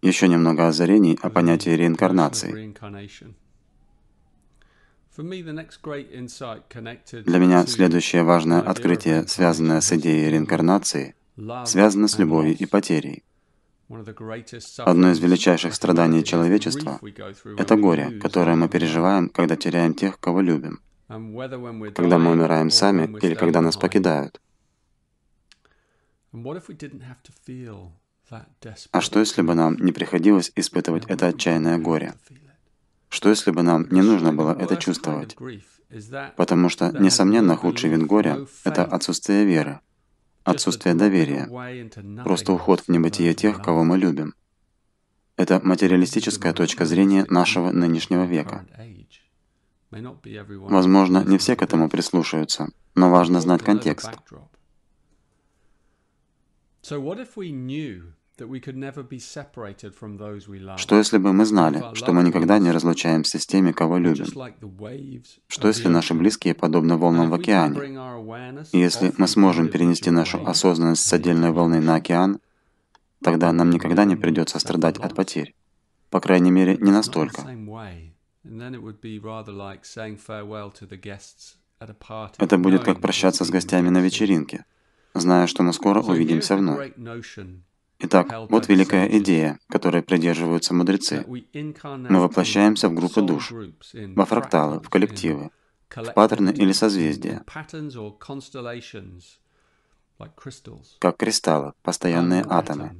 Еще немного озарений о понятии реинкарнации. Для меня следующее важное открытие, связанное с идеей реинкарнации, связано с любовью и потерей. Одно из величайших страданий человечества — это горе, которое мы переживаем, когда теряем тех, кого любим, когда мы умираем сами или когда нас покидают — а что, если бы нам не приходилось испытывать это отчаянное горе? Что, если бы нам не нужно было это чувствовать? Потому что, несомненно, худший вид горя — это отсутствие веры, отсутствие доверия, просто уход в небытие тех, кого мы любим. Это материалистическая точка зрения нашего нынешнего века. Возможно, не все к этому прислушаются, но важно знать контекст. Что если бы мы знали, что мы никогда не разлучаемся с теми, кого любим? Что если наши близкие подобны волнам в океане? И если мы сможем перенести нашу осознанность с отдельной волны на океан, тогда нам никогда не придется страдать от потерь. По крайней мере, не настолько. Это будет как прощаться с гостями на вечеринке зная, что мы скоро увидимся вновь. Итак, вот великая идея, которой придерживаются мудрецы. Мы воплощаемся в группы душ, во фракталы, в коллективы, в паттерны или созвездия, как кристаллы, постоянные атомы.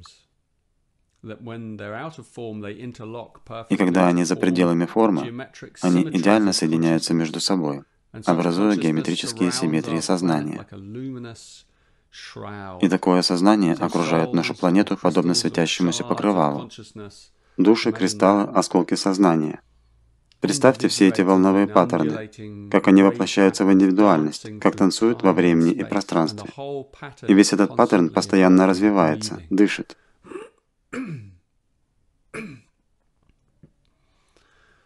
И когда они за пределами формы, они идеально соединяются между собой, образуя геометрические симметрии сознания, и такое сознание окружает нашу планету подобно светящемуся покрывалу. Души, кристаллы, осколки сознания. Представьте все эти волновые паттерны, как они воплощаются в индивидуальность, как танцуют во времени и пространстве. И весь этот паттерн постоянно развивается, дышит.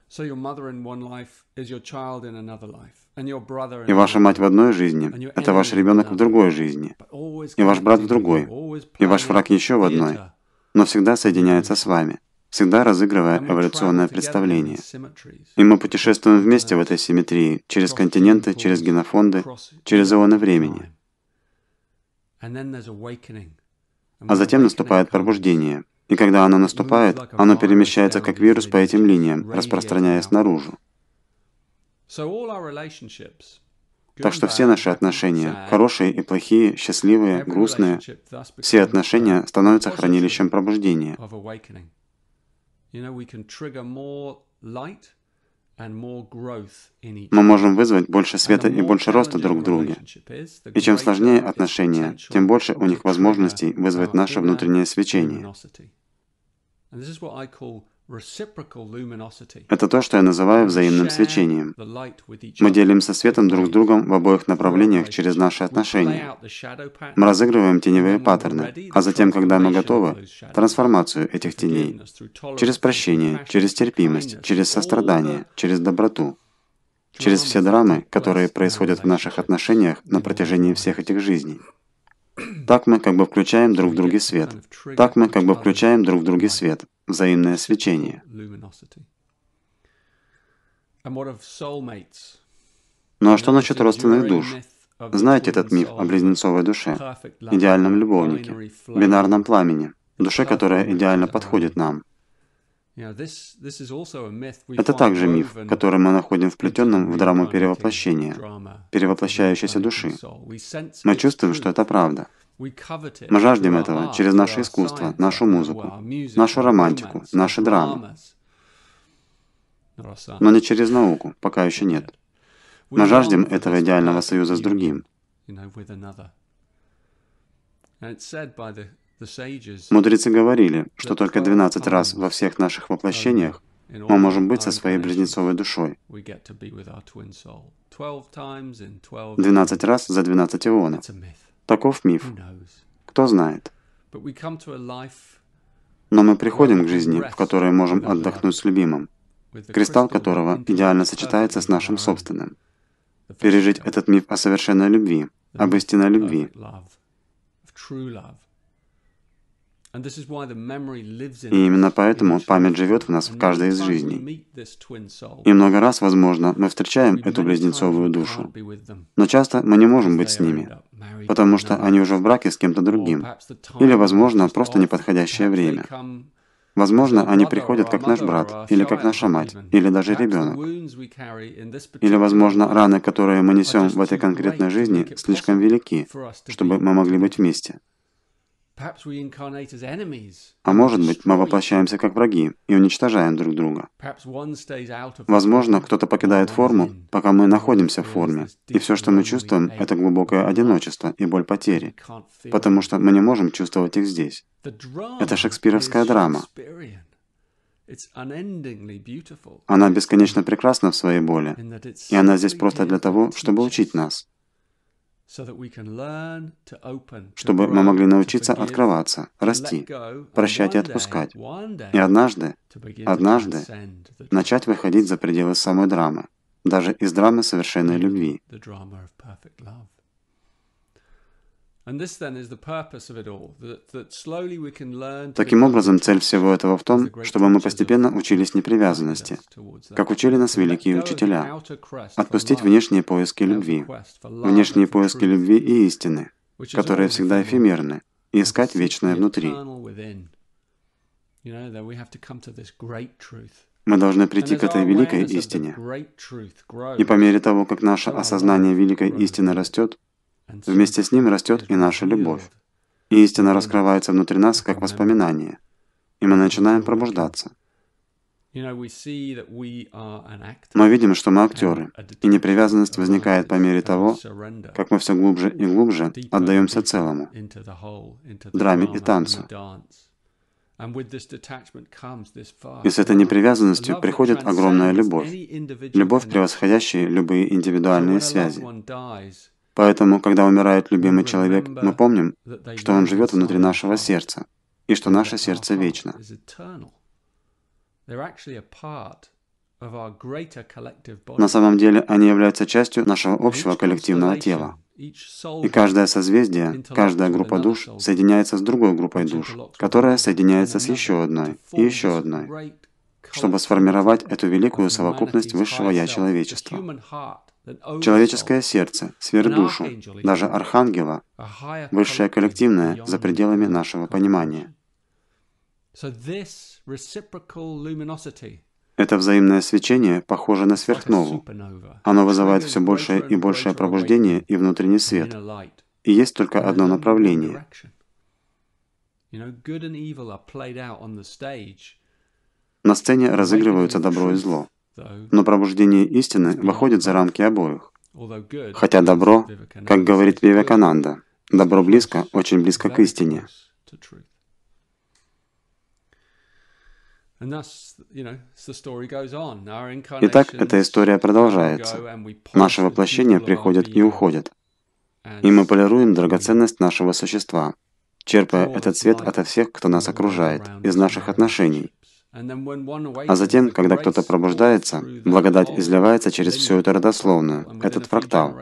So your mother in one life is your child in another life. И ваша мать в одной жизни, это ваш ребенок в другой жизни, и ваш брат в другой, и ваш враг еще в одной, но всегда соединяется с вами, всегда разыгрывая эволюционное представление. И мы путешествуем вместе в этой симметрии, через континенты, через генофонды, через ионы времени. А затем наступает пробуждение. И когда оно наступает, оно перемещается как вирус по этим линиям, распространяясь наружу. Так что все наши отношения, хорошие и плохие, счастливые, грустные, все отношения становятся хранилищем пробуждения. Мы можем вызвать больше света и больше роста друг в друге. И чем сложнее отношения, тем больше у них возможностей вызвать наше внутреннее свечение. Это то, что я называю взаимным свечением. Мы делимся светом друг с другом в обоих направлениях через наши отношения. Мы разыгрываем теневые паттерны, а затем, когда мы готовы, трансформацию этих теней через прощение, через терпимость, через сострадание, через доброту, через все драмы, которые происходят в наших отношениях на протяжении всех этих жизней. Так мы как бы включаем друг в друге свет. Так мы как бы включаем друг в друге свет взаимное свечение. Ну а что насчет родственных душ? Знаете этот миф о близнецовой душе, идеальном любовнике, бинарном пламени, душе, которая идеально подходит нам. Это также миф, который мы находим вплетенным в драму перевоплощения, перевоплощающейся души. Мы чувствуем, что это правда. Мы жаждем этого через наше искусство, нашу музыку, нашу романтику, наши драмы. Но не через науку, пока еще нет. Мы жаждем этого идеального союза с другим. Мудрецы говорили, что только 12 раз во всех наших воплощениях мы можем быть со своей близнецовой душой. 12 раз за 12 ионов. Таков миф. Кто знает. Но мы приходим к жизни, в которой можем отдохнуть с любимым, кристалл которого идеально сочетается с нашим собственным. Пережить этот миф о совершенной любви, об истинной любви, и именно поэтому память живет в нас в каждой из жизней. И много раз, возможно, мы встречаем эту близнецовую душу, но часто мы не можем быть с ними, потому что они уже в браке с кем-то другим, или, возможно, просто неподходящее время. Возможно, они приходят как наш брат, или как наша мать, или даже ребенок. Или, возможно, раны, которые мы несем в этой конкретной жизни, слишком велики, чтобы мы могли быть вместе. А может быть, мы воплощаемся как враги и уничтожаем друг друга. Возможно, кто-то покидает форму, пока мы находимся в форме, и все, что мы чувствуем, это глубокое одиночество и боль потери, потому что мы не можем чувствовать их здесь. Это шекспировская драма. Она бесконечно прекрасна в своей боли, и она здесь просто для того, чтобы учить нас чтобы мы могли научиться открываться, расти, прощать и отпускать. И однажды, однажды начать выходить за пределы самой драмы, даже из драмы совершенной любви. Таким образом, цель всего этого в том, чтобы мы постепенно учились непривязанности, как учили нас великие учителя, отпустить внешние поиски любви, внешние поиски любви и истины, которые всегда эфемерны, и искать вечное внутри. Мы должны прийти к этой великой истине. И по мере того, как наше осознание великой истины растет, Вместе с ним растет и наша любовь. И истина раскрывается внутри нас как воспоминание. И мы начинаем пробуждаться. Мы видим, что мы актеры, и непривязанность возникает по мере того, как мы все глубже и глубже отдаемся целому, драме и танцу. И с этой непривязанностью приходит огромная любовь, любовь, превосходящая любые индивидуальные связи. Поэтому, когда умирает любимый ну, человек, ну, мы помним, что он живет внутри нашего сердца, и что наше сердце вечно. На самом деле они являются частью нашего общего коллективного тела. И каждое созвездие, каждая группа душ соединяется с другой группой душ, которая соединяется с еще одной и еще одной, чтобы сформировать эту великую совокупность высшего «Я» человечества. Человеческое сердце, сверхдушу, даже архангела, высшее коллективное за пределами нашего понимания. Это взаимное свечение похоже на сверхнову. Оно вызывает все большее и большее пробуждение и внутренний свет. И есть только одно направление. На сцене разыгрываются добро и зло. Но пробуждение истины выходит за рамки обоих. Хотя добро, как говорит Вивекананда, добро близко, очень близко к истине. Итак, эта история продолжается. Наше воплощение приходит и уходит. И мы полируем драгоценность нашего существа, черпая этот свет ото всех, кто нас окружает, из наших отношений, а затем, когда кто-то пробуждается, благодать изливается через всю эту родословную, этот фрактал.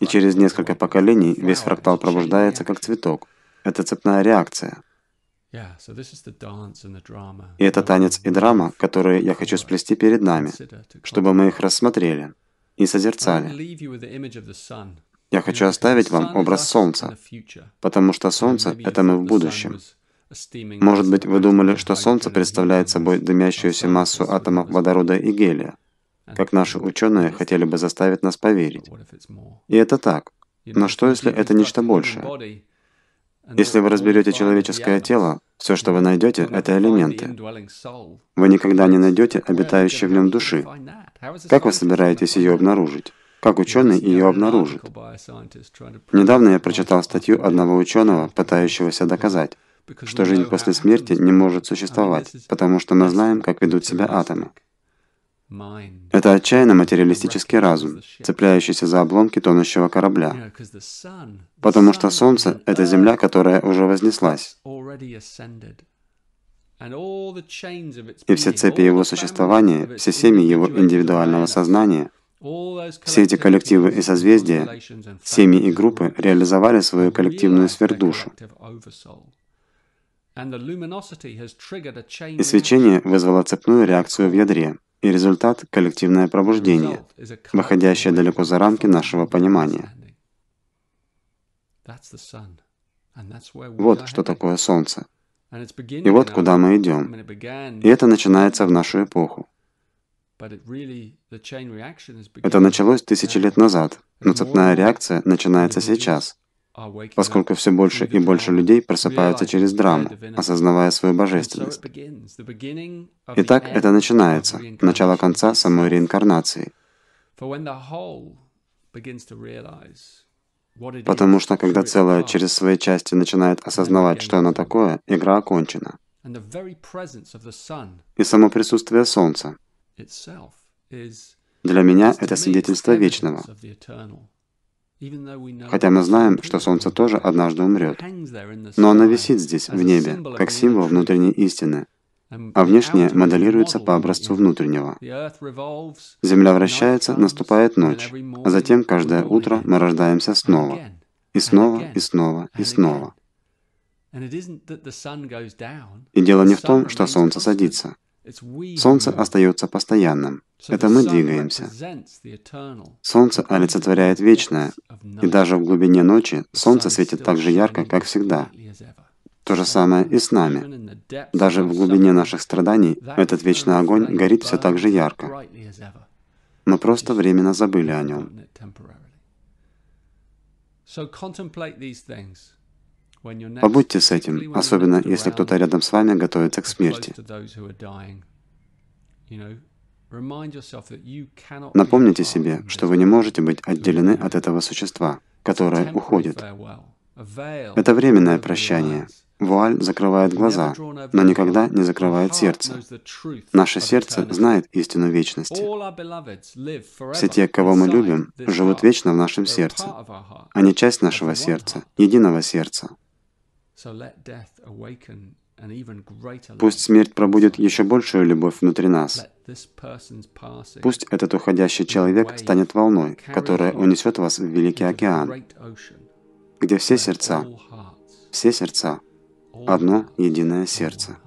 И через несколько поколений весь фрактал пробуждается как цветок. Это цепная реакция. И это танец и драма, которые я хочу сплести перед нами, чтобы мы их рассмотрели и созерцали. Я хочу оставить вам образ Солнца, потому что Солнце — это мы в будущем. Может быть, вы думали, что Солнце представляет собой дымящуюся массу атомов водорода и гелия, как наши ученые хотели бы заставить нас поверить. И это так. Но что, если это нечто большее? Если вы разберете человеческое тело, все, что вы найдете, это элементы. Вы никогда не найдете обитающей в нем души. Как вы собираетесь ее обнаружить? Как ученый ее обнаружит? Недавно я прочитал статью одного ученого, пытающегося доказать, что жизнь после смерти не может существовать, потому что мы знаем, как ведут себя атомы. Это отчаянно материалистический разум, цепляющийся за обломки тонущего корабля. Потому что Солнце — это Земля, которая уже вознеслась. И все цепи его существования, все семьи его индивидуального сознания — все эти коллективы и созвездия, семьи и группы реализовали свою коллективную сверхдушу. И свечение вызвало цепную реакцию в ядре, и результат – коллективное пробуждение, выходящее далеко за рамки нашего понимания. Вот что такое Солнце. И вот куда мы идем. И это начинается в нашу эпоху. Это началось тысячи лет назад, но цепная реакция начинается сейчас – поскольку все больше и больше людей просыпаются через драму, осознавая свою божественность. Итак, это начинается, начало конца самой реинкарнации. Потому что когда целое через свои части начинает осознавать, что оно такое, игра окончена. И само присутствие Солнца для меня это свидетельство вечного. Хотя мы знаем, что Солнце тоже однажды умрет. Но оно висит здесь, в небе, как символ внутренней истины, а внешнее моделируется по образцу внутреннего. Земля вращается, наступает ночь, а затем каждое утро мы рождаемся снова. И снова, и снова, и снова. И дело не в том, что Солнце садится. Солнце остается постоянным. Это мы двигаемся. Солнце олицетворяет вечное, и даже в глубине ночи солнце светит так же ярко, как всегда. То же самое и с нами. Даже в глубине наших страданий этот вечный огонь горит все так же ярко. Мы просто временно забыли о нем. Побудьте с этим, особенно если кто-то рядом с вами готовится к смерти. Напомните себе, что вы не можете быть отделены от этого существа, которое уходит. Это временное прощание. Вуаль закрывает глаза, но никогда не закрывает сердце. Наше сердце знает истину вечности. Все те, кого мы любим, живут вечно в нашем сердце. Они часть нашего сердца, единого сердца. Пусть смерть пробудет еще большую любовь внутри нас. Пусть этот уходящий человек станет волной, которая унесет вас в Великий океан, где все сердца, все сердца, одно единое сердце.